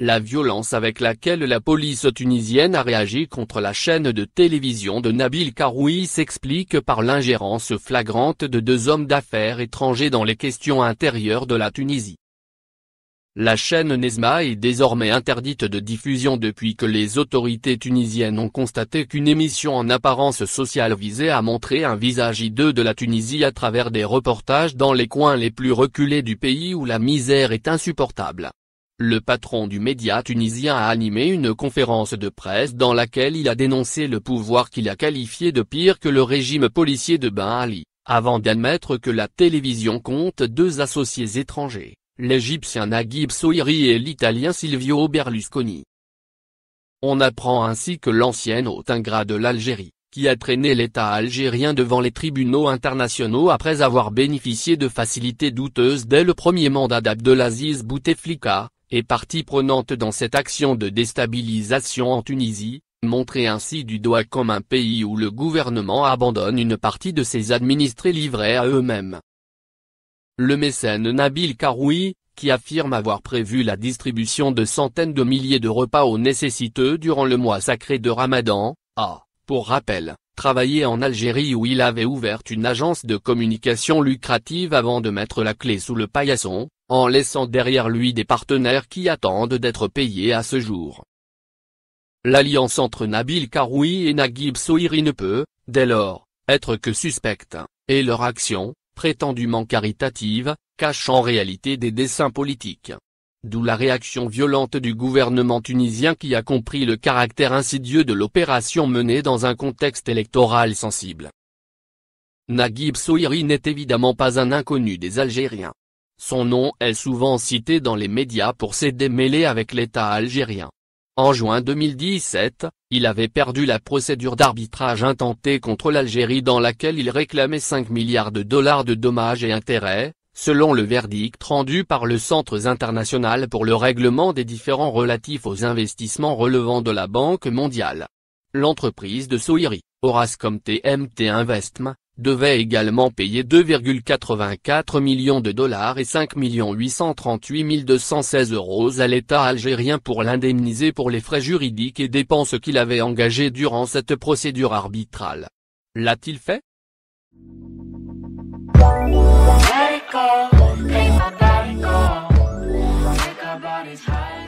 La violence avec laquelle la police tunisienne a réagi contre la chaîne de télévision de Nabil Karoui s'explique par l'ingérence flagrante de deux hommes d'affaires étrangers dans les questions intérieures de la Tunisie. La chaîne Nesma est désormais interdite de diffusion depuis que les autorités tunisiennes ont constaté qu'une émission en apparence sociale visait à montrer un visage hideux de la Tunisie à travers des reportages dans les coins les plus reculés du pays où la misère est insupportable. Le patron du média tunisien a animé une conférence de presse dans laquelle il a dénoncé le pouvoir qu'il a qualifié de pire que le régime policier de Ben Ali, avant d'admettre que la télévision compte deux associés étrangers, l'Égyptien Naguib Souiri et l'Italien Silvio Berlusconi. On apprend ainsi que l'ancienne haute ingrat de l'Algérie, qui a traîné l'État algérien devant les tribunaux internationaux après avoir bénéficié de facilités douteuses dès le premier mandat d'Abdelaziz Bouteflika, est partie prenante dans cette action de déstabilisation en Tunisie, montrée ainsi du doigt comme un pays où le gouvernement abandonne une partie de ses administrés livrés à eux-mêmes. Le mécène Nabil Karoui, qui affirme avoir prévu la distribution de centaines de milliers de repas aux nécessiteux durant le mois sacré de Ramadan, a, pour rappel, travaillé en Algérie où il avait ouvert une agence de communication lucrative avant de mettre la clé sous le paillasson, en laissant derrière lui des partenaires qui attendent d'être payés à ce jour. L'alliance entre Nabil Karoui et Naguib Sohiri ne peut, dès lors, être que suspecte, et leur action, prétendument caritative, cache en réalité des desseins politiques. D'où la réaction violente du gouvernement tunisien qui a compris le caractère insidieux de l'opération menée dans un contexte électoral sensible. Naguib Souiri n'est évidemment pas un inconnu des Algériens. Son nom est souvent cité dans les médias pour ses démêlés avec l'État algérien. En juin 2017, il avait perdu la procédure d'arbitrage intentée contre l'Algérie dans laquelle il réclamait 5 milliards de dollars de dommages et intérêts, selon le verdict rendu par le Centre international pour le règlement des différends relatifs aux investissements relevant de la Banque mondiale. L'entreprise de Soiri, Orascom TMT Investment, devait également payer 2,84 millions de dollars et 5 838 216 euros à l'État algérien pour l'indemniser pour les frais juridiques et dépenses qu'il avait engagées durant cette procédure arbitrale. L'a-t-il fait Take go, make my body go, our bodies high.